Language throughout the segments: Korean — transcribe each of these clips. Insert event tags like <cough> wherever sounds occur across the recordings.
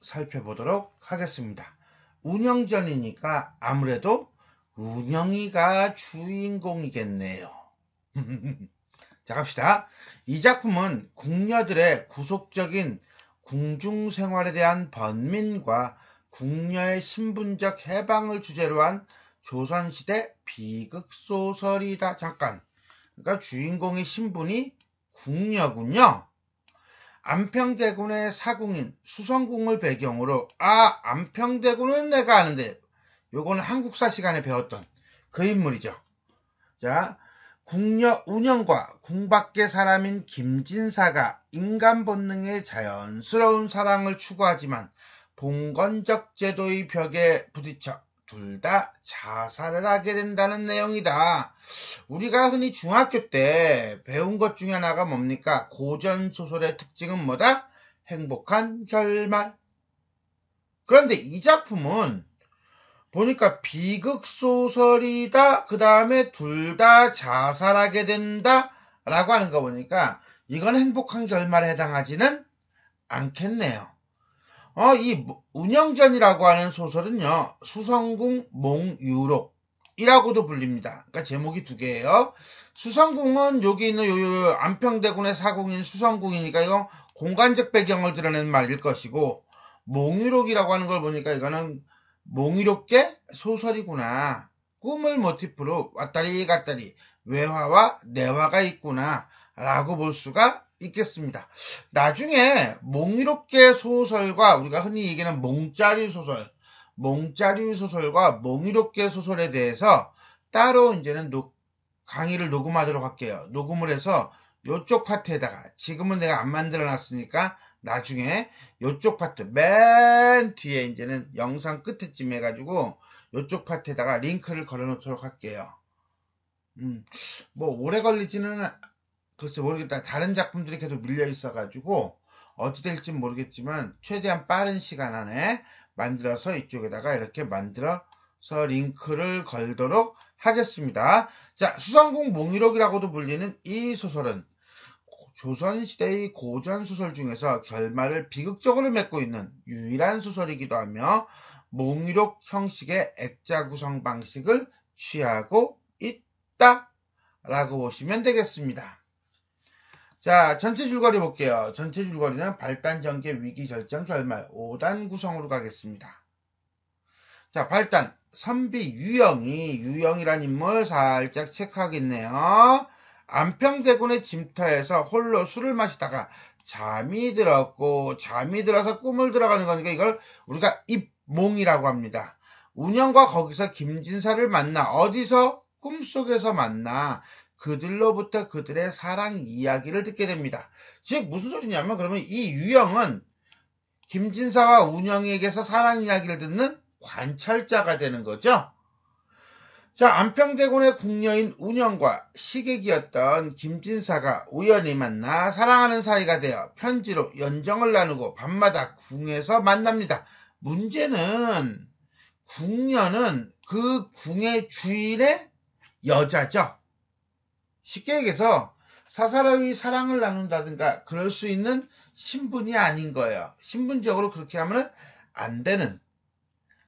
살펴보도록 하겠습니다. 운영전이니까 아무래도 운영이가 주인공이겠네요. <laughs> 자 갑시다. 이 작품은 궁녀들의 구속적인 궁중생활에 대한 번민과 궁녀의 신분적 해방을 주제로 한 조선시대 비극소설이다. 잠깐. 그러니까 주인공의 신분이 궁녀군요. 안평대군의 사궁인 수성궁을 배경으로 아 안평대군은 내가 아는데 요거는 한국사 시간에 배웠던 그 인물이죠. 자 궁녀 운영과 궁밖의 사람인 김진사가 인간 본능의 자연스러운 사랑을 추구하지만 봉건적 제도의 벽에 부딪혀 둘다 자살을 하게 된다는 내용이다. 우리가 흔히 중학교 때 배운 것 중에 하나가 뭡니까? 고전 소설의 특징은 뭐다? 행복한 결말. 그런데 이 작품은 보니까 비극 소설이다. 그 다음에 둘 다 자살하게 된다. 라고 하는 거 보니까 이건 행복한 결말에 해당하지는 않겠네요. 어, 이 운영전이라고 하는 소설은요. 수성궁 몽유록이라고도 불립니다. 그러니까 제목이 두 개예요. 수성궁은 여기 있는 요, 요, 요 안평대군의 사궁인 수성궁이니까 이거 공간적 배경을 드러낸 말일 것이고 몽유록이라고 하는 걸 보니까 이거는 몽유롭게 소설이구나. 꿈을 모티프로 왔다리 갔다리 외화와 내화가 있구나. 라고 볼 수가 있겠습니다. 나중에 몽이롭게 소설과 우리가 흔히 얘기하는 몽짜리 소설, 몽짜리 소설과 몽이롭게 소설에 대해서 따로 이제는 녹, 강의를 녹음하도록 할게요. 녹음을 해서 이쪽 파트에다가 지금은 내가 안 만들어 놨으니까 나중에 이쪽 파트 맨 뒤에 이제는 영상 끝에쯤 해가지고 이쪽 파트에다가 링크를 걸어 놓도록 할게요. 음, 뭐 오래 걸리지는 글쎄 모르겠다. 다른 작품들이 계속 밀려 있어가지고 어찌 될진 모르겠지만 최대한 빠른 시간 안에 만들어서 이쪽에다가 이렇게 만들어서 링크를 걸도록 하겠습니다. 자, 수성궁 몽유록이라고도 불리는 이 소설은 조선시대의 고전 소설 중에서 결말을 비극적으로 맺고 있는 유일한 소설이기도 하며 몽유록 형식의 액자 구성 방식을 취하고 있다. 라고 보시면 되겠습니다. 자, 전체 줄거리 볼게요. 전체 줄거리는 발단, 전개, 위기, 절정, 결말 5단 구성으로 가겠습니다. 자, 발단. 선비 유영이, 유영이란 인물 살짝 체크하겠네요. 안평대군의 짐터에서 홀로 술을 마시다가 잠이 들었고, 잠이 들어서 꿈을 들어가는 거니까 이걸 우리가 입몽이라고 합니다. 운영과 거기서 김진사를 만나, 어디서? 꿈속에서 만나 그들로부터 그들의 사랑 이야기를 듣게 됩니다. 즉 무슨 소리냐면 그러면 이 유형은 김진사와 운영에게서 사랑 이야기를 듣는 관찰자가 되는 거죠. 자, 안평대군의 궁녀인 운영과 시객이었던 김진사가 우연히 만나 사랑하는 사이가 되어 편지로 연정을 나누고 밤마다 궁에서 만납니다. 문제는 궁녀는 그 궁의 주인의 여자죠. 쉽게 얘기해서 사사로이 사랑을 나눈다든가 그럴 수 있는 신분이 아닌 거예요. 신분적으로 그렇게 하면 안 되는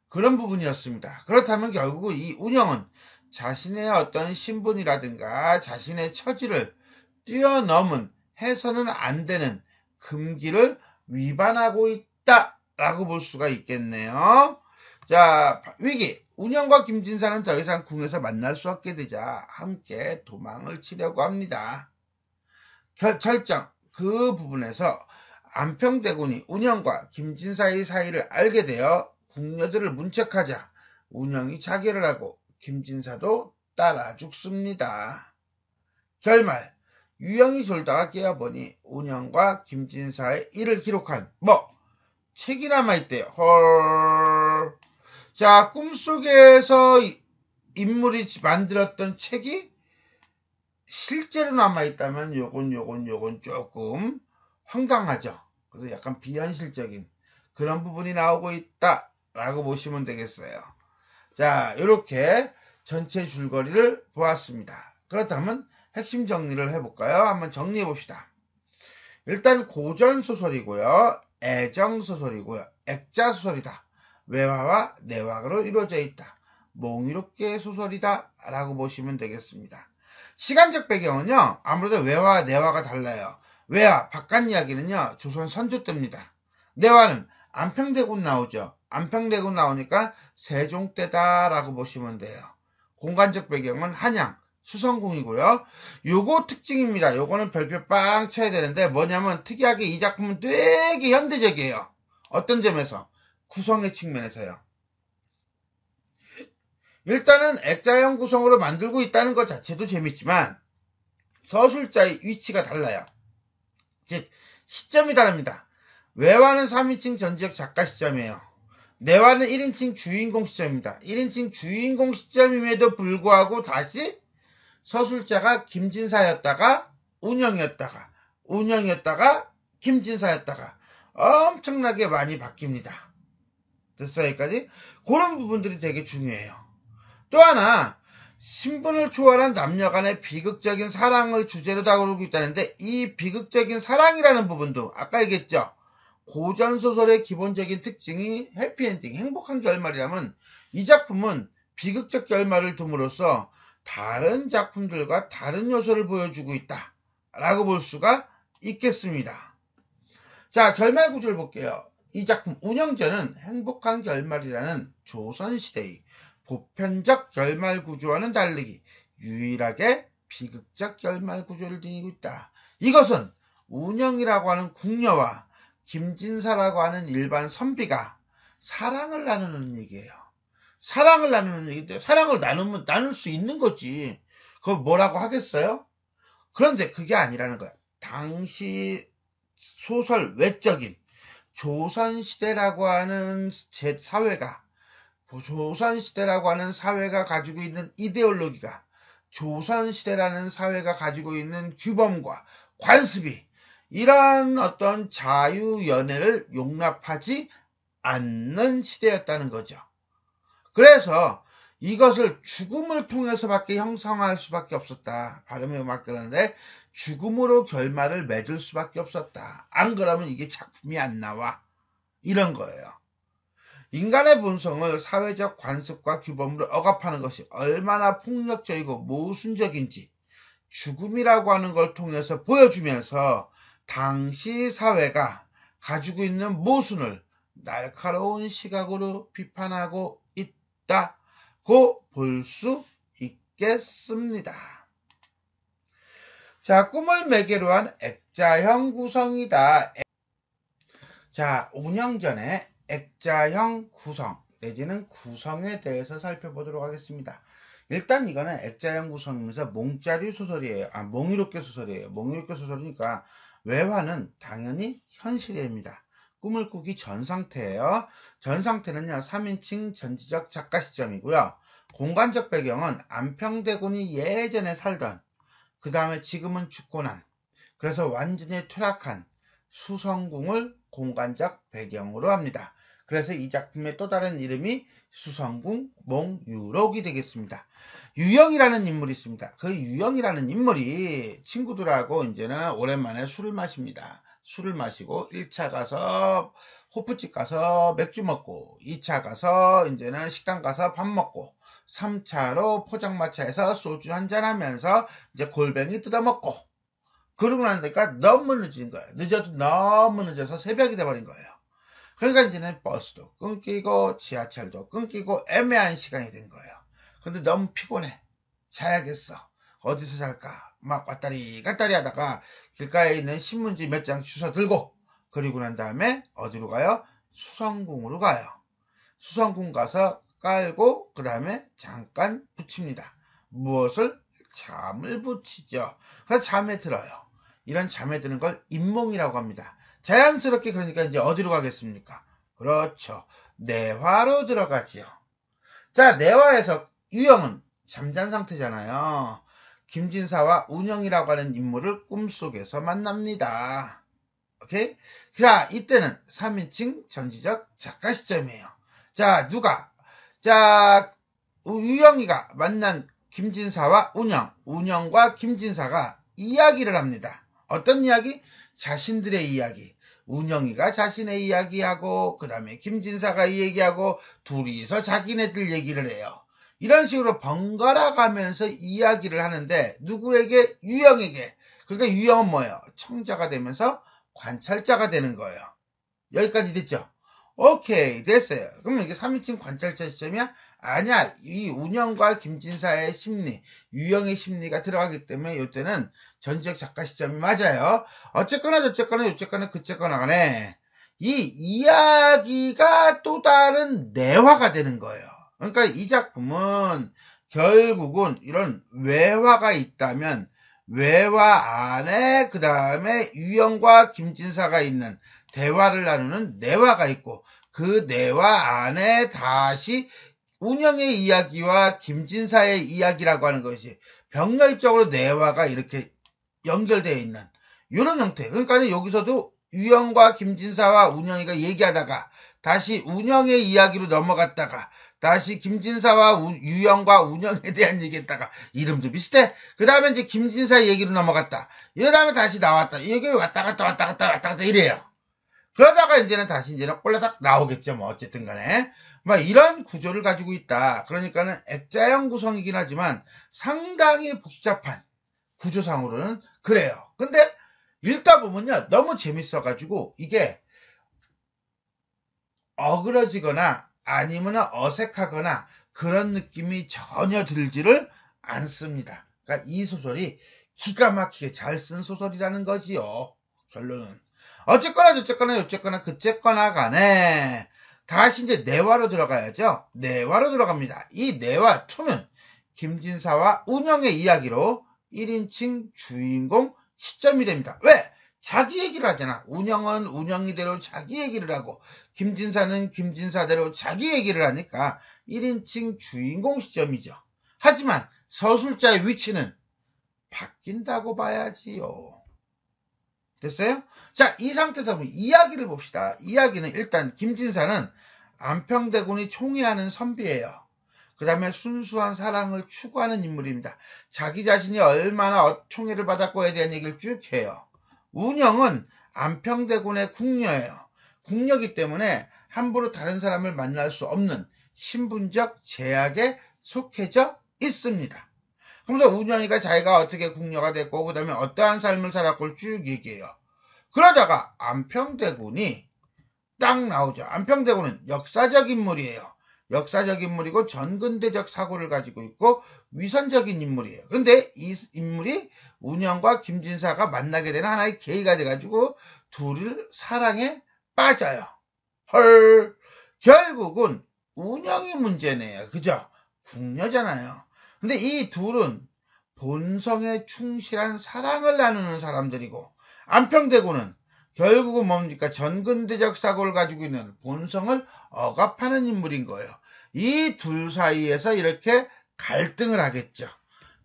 그런 부분이었습니다. 그렇다면 결국 이 운영은 자신의 어떤 신분이라든가 자신의 처지를 뛰어넘은 해서는 안 되는 금기를 위반하고 있다라고 볼 수가 있겠네요. 자, 위기. 운영과 김진사는 더 이상 궁에서 만날 수 없게 되자 함께 도망을 치려고 합니다. 결, 철정. 그 부분에서 안평대군이 운영과 김진사의 사이를 알게 되어 궁녀들을 문책하자 운영이 자결을 하고 김진사도 따라 죽습니다. 결말 유영이 졸다가 깨어보니 운영과 김진사의 일을 기록한 뭐 책이 남아있대요. 헐... 자, 꿈속에서 인물이 만들었던 책이 실제로 남아있다면 요건 요건 요건 조금 황당하죠. 그래서 약간 비현실적인 그런 부분이 나오고 있다 라고 보시면 되겠어요. 자 이렇게 전체 줄거리를 보았습니다. 그렇다면 핵심 정리를 해볼까요? 한번 정리해 봅시다. 일단 고전 소설이고요. 애정 소설이고요. 액자 소설이다. 외화와 내화로 이루어져 있다. 몽이롭게 소설이다 라고 보시면 되겠습니다. 시간적 배경은요 아무래도 외화와 내화가 달라요. 외화 바깥 이야기는요 조선 선조 때입니다. 내화는 안평대군 나오죠. 안평대군 나오니까 세종 때다 라고 보시면 돼요. 공간적 배경은 한양 수성궁이고요. 요거 특징입니다. 요거는 별표 빵 쳐야 되는데 뭐냐면 특이하게 이 작품은 되게 현대적이에요. 어떤 점에서 구성의 측면에서요. 일단은 액자형 구성으로 만들고 있다는 것 자체도 재밌지만 서술자의 위치가 달라요. 즉 시점이 다릅니다. 외화는 3인칭 전지적 작가 시점이에요. 내화는 1인칭 주인공 시점입니다. 1인칭 주인공 시점임에도 불구하고 다시 서술자가 김진사였다가 운영이었다가 운영이었다가 김진사였다가 엄청나게 많이 바뀝니다. 사이까지 그런 부분들이 되게 중요해요. 또 하나 신분을 초월한 남녀 간의 비극적인 사랑을 주제로 다루고 있다는데 이 비극적인 사랑이라는 부분도 아까 얘기했죠. 고전 소설의 기본적인 특징이 해피엔딩, 행복한 결말이라면 이 작품은 비극적 결말을 둠으로써 다른 작품들과 다른 요소를 보여주고 있다. 라고 볼 수가 있겠습니다. 자, 결말 구조를 볼게요. 이 작품 운영자는 행복한 결말이라는 조선시대의 보편적 결말 구조와는 달리 유일하게 비극적 결말 구조를 지니고 있다. 이것은 운영이라고 하는 궁녀와 김진사라고 하는 일반 선비가 사랑을 나누는 얘기예요. 사랑을 나누는 얘기인데 사랑을 나누면 나눌 수 있는 거지. 그걸 뭐라고 하겠어요? 그런데 그게 아니라는 거야. 당시 소설 외적인 조선시대라고 하는 제 사회가 조선시대라고 하는 사회가 가지고 있는 이데올로기가 조선시대라는 사회가 가지고 있는 규범과 관습이 이러한 어떤 자유연애를 용납하지 않는 시대였다는 거죠. 그래서 이것을 죽음을 통해서밖에 형성할 수밖에 없었다. 발음이 막 그러는데 죽음으로 결말을 맺을 수밖에 없었다. 안 그러면 이게 작품이 안 나와. 이런 거예요. 인간의 본성을 사회적 관습과 규범으로 억압하는 것이 얼마나 폭력적이고 모순적인지 죽음이라고 하는 걸 통해서 보여주면서 당시 사회가 가지고 있는 모순을 날카로운 시각으로 비판하고 있다고 볼 수 있겠습니다. 자, 꿈을 매개로 한 액자형 구성이다. 자, 운영 전에 액자형 구성 내지는 구성에 대해서 살펴보도록 하겠습니다. 일단 이거는 액자형 구성이면서 몽자리 소설이에요. 아, 몽이롭게 소설이에요. 몽이롭게 소설이니까 외화는 당연히 현실입니다. 꿈을 꾸기 전 상태예요. 전 상태는요. 3인칭 전지적 작가 시점이고요. 공간적 배경은 안평대군이 예전에 살던 그 다음에 지금은 죽고난 그래서 완전히 퇴락한 수성궁을 공간적 배경으로 합니다. 그래서 이 작품의 또 다른 이름이 수성궁 몽유록이 되겠습니다. 유영이라는 인물이 있습니다. 그 유영이라는 인물이 친구들하고 이제는 오랜만에 술을 마십니다. 술을 마시고 1차 가서 호프집 가서 맥주 먹고 2차 가서 이제는 식당 가서 밥 먹고 3차로 포장마차에서 소주 한잔 하면서 이제 골뱅이 뜯어먹고 그러고 나니까 너무 늦은 거예요. 늦어도 너무 늦어서 새벽이 돼버린 거예요. 그러니까 이제는 버스도 끊기고 지하철도 끊기고 애매한 시간이 된 거예요. 근데 너무 피곤해. 자야겠어. 어디서 잘까? 막 왔다리 갔다리 하다가 길가에 있는 신문지 몇 장 주워 들고 그리고 난 다음에 어디로 가요? 수성궁으로 가요. 수성궁 가서 깔고 그 다음에 잠깐 붙입니다. 무엇을? 잠을 붙이죠. 그래서 잠에 들어요. 이런 잠에 드는 걸 잇몽이라고 합니다. 자연스럽게 그러니까 이제 어디로 가겠습니까? 그렇죠. 내화로 들어가지요. 자, 내화에서 유형은 잠잔 상태잖아요. 김진사와 운영이라고 하는 인물을 꿈속에서 만납니다. 오케이? 자, 이때는 3인칭 전지적 작가 시점이에요. 자, 누가 자, 유영이가 만난 김진사와 운영, 운영과 김진사가 이야기를 합니다. 어떤 이야기? 자신들의 이야기. 운영이가 자신의 이야기하고 그 다음에 김진사가 얘기하고 둘이서 자기네들 얘기를 해요. 이런 식으로 번갈아 가면서 이야기를 하는데 누구에게? 유영에게. 그러니까 유영은 뭐예요? 청자가 되면서 관찰자가 되는 거예요. 여기까지 됐죠? 오케이 됐어요. 그러면 이게 3인칭 관찰자 시점이야? 아니야. 이 운영과 김진사의 심리, 유형의 심리가 들어가기 때문에 이때는 전지적 작가 시점이 맞아요. 어쨌거나 저쨌거나 요쨌거나 그쨌거나 간에 이 이야기가 또 다른 내화가 되는 거예요. 그러니까 이 작품은 결국은 이런 외화가 있다면 외화 안에 그 다음에 유형과 김진사가 있는 대화를 나누는 내화가 있고 그 내와 안에 다시 운영의 이야기와 김진사의 이야기라고 하는 것이 병렬적으로 내화가 이렇게 연결되어 있는 이런 형태 그러니까 여기서도 유영과 김진사와 운영이가 얘기하다가 다시 운영의 이야기로 넘어갔다가 다시 김진사와 우, 유영과 운영에 대한 얘기했다가 이름도 비슷해. 그 다음에 이제 김진사 얘기로 넘어갔다. 이 다음에 다시 나왔다. 이게 왔다 갔다 왔다 갔다 왔다 갔다 이래요. 그러다가 이제는 다시 이제는 올라닥 나오겠죠. 뭐 어쨌든 간에. 막 뭐 이런 구조를 가지고 있다. 그러니까는 액자형 구성이긴 하지만 상당히 복잡한 구조상으로는 그래요. 근데 읽다 보면요. 너무 재밌어가지고 이게 어그러지거나 아니면 어색하거나 그런 느낌이 전혀 들지를 않습니다. 그러니까 이 소설이 기가 막히게 잘 쓴 소설이라는 거지요. 결론은. 어쨌거나 저쨌거나 어쨌거나 그쨌거나 간에 다시 이제 내화로 들어가야죠. 내화로 들어갑니다. 이 내화 초면 김진사와 운영의 이야기로 1인칭 주인공 시점이 됩니다. 왜? 자기 얘기를 하잖아. 운영은 운영이대로 자기 얘기를 하고 김진사는 김진사대로 자기 얘기를 하니까 1인칭 주인공 시점이죠. 하지만 서술자의 위치는 바뀐다고 봐야지요. 됐어요? 자, 이 상태에서 한번 이야기를 봅시다. 이야기는 일단 김진사는 안평대군이 총애하는 선비예요. 그 다음에 순수한 사랑을 추구하는 인물입니다. 자기 자신이 얼마나 어, 총애를 받았고에 대한 얘기를 쭉 해요. 운영은 안평대군의 궁녀예요. 궁녀기 때문에 함부로 다른 사람을 만날 수 없는 신분적 제약에 속해져 있습니다. 그러면서 운영이가 자기가 어떻게 궁녀가 됐고 그 다음에 어떠한 삶을 살았고 쭉 얘기해요. 그러다가 안평대군이 딱 나오죠. 안평대군은 역사적 인물이에요. 역사적 인물이고 전근대적 사고를 가지고 있고 위선적인 인물이에요. 근데 이 인물이 운영과 김진사가 만나게 되는 하나의 계기가 돼가지고 둘을 사랑에 빠져요. 헐. 결국은 운영이 문제네요. 그죠? 궁녀잖아요. 근데 이 둘은 본성에 충실한 사랑을 나누는 사람들이고 안평대군은 결국은 뭡니까? 전근대적 사고를 가지고 있는 본성을 억압하는 인물인 거예요. 이 둘 사이에서 이렇게 갈등을 하겠죠.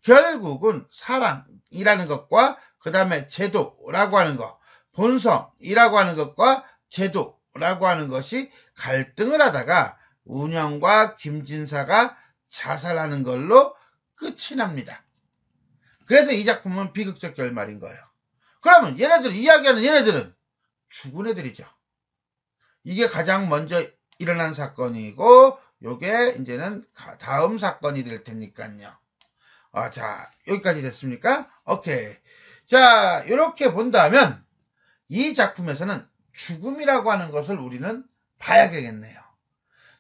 결국은 사랑이라는 것과 그 다음에 제도라고 하는 것, 본성이라고 하는 것과 제도라고 하는 것이 갈등을 하다가 운영과 김진사가 자살하는 걸로 끝이 납니다. 그래서 이 작품은 비극적 결말인 거예요. 그러면 얘네들 이야기하는 얘네들은 죽은 애들이죠. 이게 가장 먼저 일어난 사건이고 요게 이제는 다음 사건이 될 테니까요. 아, 자 여기까지 됐습니까? 오케이. 자 이렇게 본다면 이 작품에서는 죽음이라고 하는 것을 우리는 봐야 되겠네요.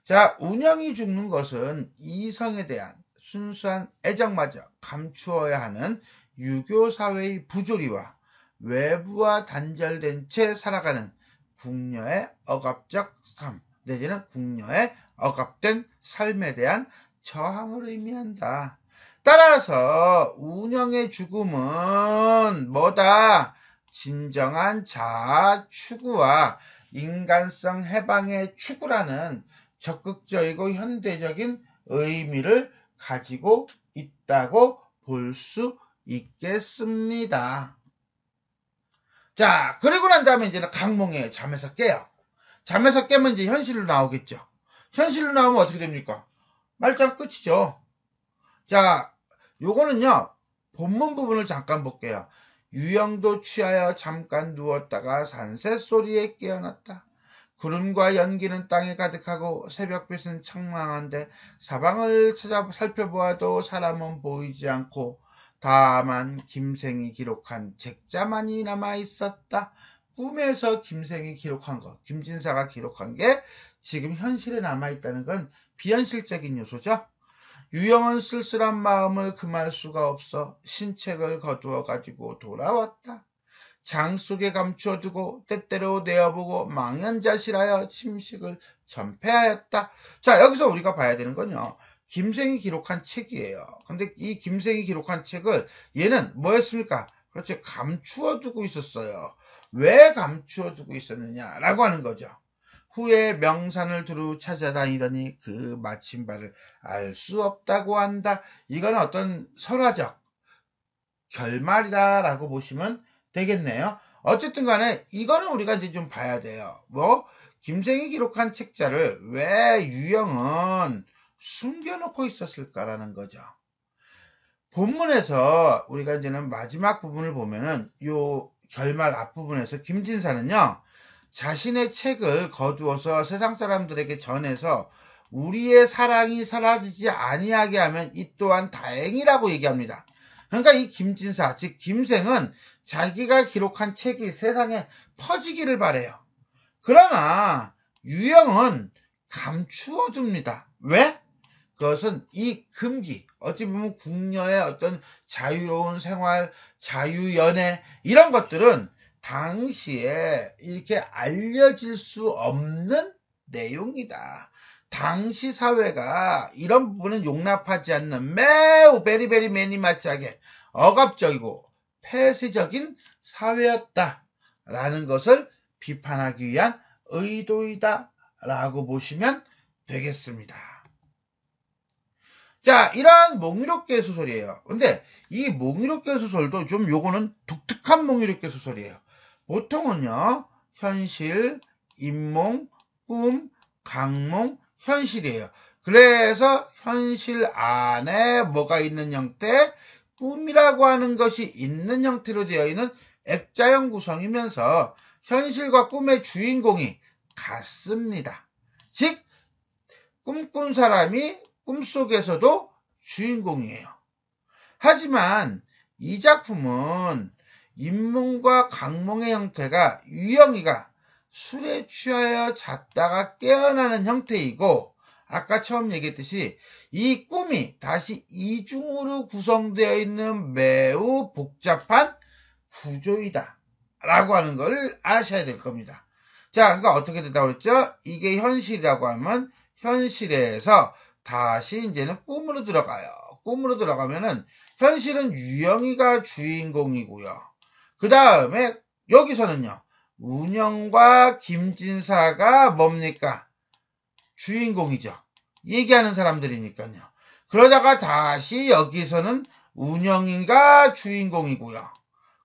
자 운영이 죽는 것은 이성에 대한 순수한 애정마저 감추어야 하는 유교 사회의 부조리와 외부와 단절된 채 살아가는 궁녀의 억압적 삶 내지는 궁녀의 억압된 삶에 대한 저항을 의미한다. 따라서 운영의 죽음은 뭐다? 진정한 자아 추구와 인간성 해방의 추구라는 적극적이고 현대적인 의미를 가지고 있다고 볼 수 있겠습니다. 자, 그리고 난 다음에 이제는 강몽에 잠에서 깨요. 잠에서 깨면 이제 현실로 나오겠죠. 현실로 나오면 어떻게 됩니까? 말짱 끝이죠. 자, 요거는요, 본문 부분을 잠깐 볼게요. 유영도 취하여 잠깐 누웠다가 산새 소리에 깨어났다. 구름과 연기는 땅에 가득하고 새벽빛은 청망한데 사방을 찾아 살펴보아도 사람은 보이지 않고 다만 김생이 기록한 책자만이 남아 있었다. 꿈에서 김생이 기록한 것, 김진사가 기록한 게 지금 현실에 남아 있다는 건 비현실적인 요소죠. 유영은 쓸쓸한 마음을 금할 수가 없어 신책을 거두어 가지고 돌아왔다. 장 속에 감추어주고 때때로 내어보고 망연자실하여 침식을 전폐하였다. 자 여기서 우리가 봐야 되는 건요. 김생이 기록한 책이에요. 근데 이 김생이 기록한 책을 얘는 뭐였습니까? 그렇지 감추어주고 있었어요. 왜 감추어주고 있었느냐라고 하는 거죠. 후에 명산을 두루 찾아다니더니 그 마침바를 알 수 없다고 한다. 이건 어떤 설화적 결말이다라고 보시면 되겠네요. 어쨌든 간에 이거는 우리가 이제 좀 봐야 돼요. 뭐 김생이 기록한 책자를 왜 유영은 숨겨놓고 있었을까라는 거죠. 본문에서 우리가 이제는 마지막 부분을 보면은 요 결말 앞부분에서 김진사는요 자신의 책을 거두어서 세상 사람들에게 전해서 우리의 사랑이 사라지지 아니하게 하면 이 또한 다행이라고 얘기합니다. 그러니까 이 김진사 즉 김생은 자기가 기록한 책이 세상에 퍼지기를 바래요. 그러나 유형은 감추어 줍니다. 왜? 그것은 이 금기, 어찌 보면 궁녀의 어떤 자유로운 생활, 자유연애 이런 것들은 당시에 이렇게 알려질 수 없는 내용이다. 당시 사회가 이런 부분은 용납하지 않는 매우 베리베리 매니마치하게 억압적이고 폐쇄적인 사회였다라는 것을 비판하기 위한 의도이다라고 보시면 되겠습니다. 자, 이러한 몽유롭게 소설이에요. 근데 이 몽유롭게 소설도 좀 요거는 독특한 몽유롭게 소설이에요. 보통은요, 현실, 인몽, 꿈, 강몽, 현실이에요. 그래서 현실 안에 뭐가 있는 형태, 꿈이라고 하는 것이 있는 형태로 되어 있는 액자형 구성이면서 현실과 꿈의 주인공이 같습니다. 즉 꿈꾼 사람이 꿈속에서도 주인공이에요. 하지만 이 작품은 인문과 강몽의 형태가 유영이가 술에 취하여 잤다가 깨어나는 형태이고 아까 처음 얘기했듯이 이 꿈이 다시 이중으로 구성되어 있는 매우 복잡한 구조이다 라고 하는 걸 아셔야 될 겁니다. 자, 그러니까 어떻게 된다고 그랬죠? 이게 현실이라고 하면 현실에서 다시 이제는 꿈으로 들어가요. 꿈으로 들어가면은 현실은 유영이가 주인공이고요. 그 다음에 여기서는요. 운영과 김진사가 뭡니까? 주인공이죠. 얘기하는 사람들이니까요. 그러다가 다시 여기서는 운영인가 주인공이고요.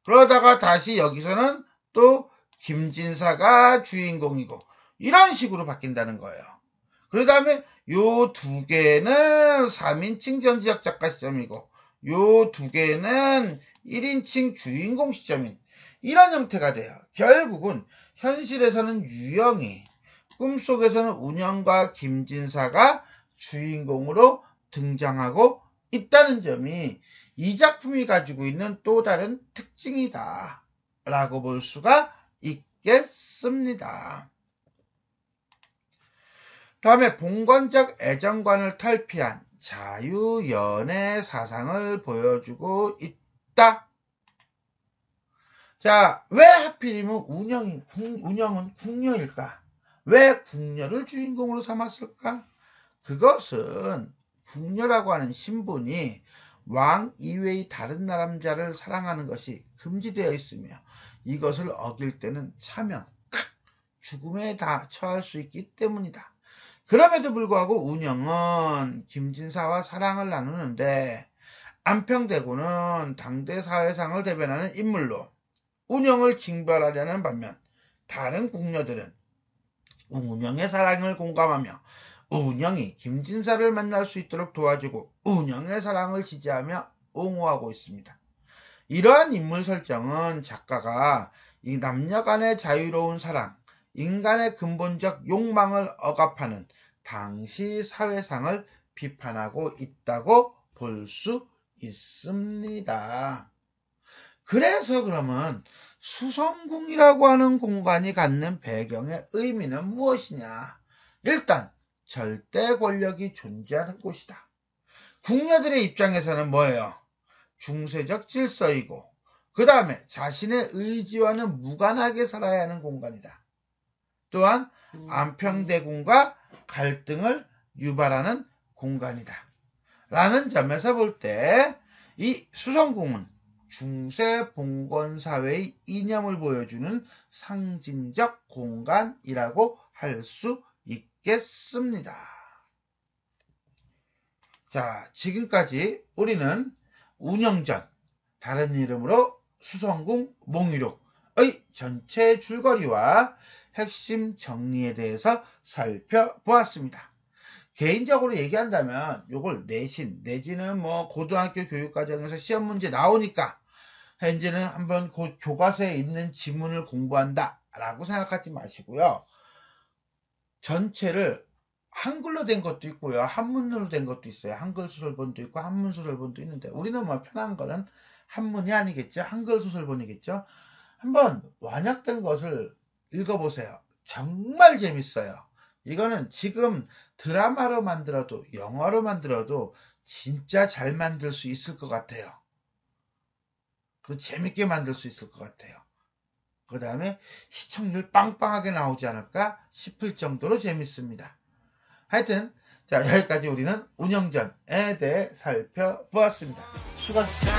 그러다가 다시 여기서는 또 김진사가 주인공이고 이런 식으로 바뀐다는 거예요. 그 다음에 요 두 개는 3인칭 전지역 작가 시점이고 요 두 개는 1인칭 주인공 시점인 이런 형태가 돼요. 결국은 현실에서는 유형이 꿈속에서는 운영과 김진사가 주인공으로 등장하고 있다는 점이 이 작품이 가지고 있는 또 다른 특징이다 라고 볼 수가 있겠습니다. 다음에 봉건적 애정관을 탈피한 자유연애 사상을 보여주고 있다. 자, 왜 하필이면 운영이, 운영은 궁녀일까? 왜 궁녀를 주인공으로 삼았을까? 그것은 궁녀라고 하는 신분이 왕 이외의 다른 남자를 사랑하는 것이 금지되어 있으며 이것을 어길 때는 사명, 죽음에 다 처할 수 있기 때문이다. 그럼에도 불구하고 운영은 김진사와 사랑을 나누는데 안평대군은 당대 사회상을 대변하는 인물로 운영을 징벌하려는 반면 다른 궁녀들은 운영의 사랑을 공감하며 운영이 김진사를 만날 수 있도록 도와주고 운영의 사랑을 지지하며 옹호하고 있습니다. 이러한 인물 설정은 작가가 이 남녀 간의 자유로운 사랑, 인간의 근본적 욕망을 억압하는 당시 사회상을 비판하고 있다고 볼 수 있습니다. 그래서 그러면 수성궁이라고 하는 공간이 갖는 배경의 의미는 무엇이냐? 일단 절대 권력이 존재하는 곳이다. 궁녀들의 입장에서는 뭐예요? 중세적 질서이고 그 다음에 자신의 의지와는 무관하게 살아야 하는 공간이다. 또한 안평대군과 갈등을 유발하는 공간이다. 라는 점에서 볼 때 이 수성궁은 중세 봉건 사회의 이념을 보여주는 상징적 공간이라고 할 수 있겠습니다. 자, 지금까지 우리는 운영전, 다른 이름으로 수성궁 몽유록의 전체 줄거리와 핵심 정리에 대해서 살펴보았습니다. 개인적으로 얘기한다면 이걸 내신 내지는 뭐 고등학교 교육과정에서 시험 문제 나오니까 현재는 한번 그 교과서에 있는 지문을 공부한다 라고 생각하지 마시고요. 전체를 한글로 된 것도 있고요. 한문으로 된 것도 있어요. 한글 소설본도 있고 한문 소설본도 있는데 우리는 뭐 편한 거는 한문이 아니겠죠. 한글 소설본이겠죠. 한번 완약된 것을 읽어보세요. 정말 재밌어요. 이거는 지금 드라마로 만들어도 영화로 만들어도 진짜 잘 만들 수 있을 것 같아요. 그리고 재밌게 만들 수 있을 것 같아요. 그 다음에 시청률 빵빵하게 나오지 않을까 싶을 정도로 재밌습니다. 하여튼 자 여기까지 우리는 운영전에 대해 살펴보았습니다. 수고하셨습니다.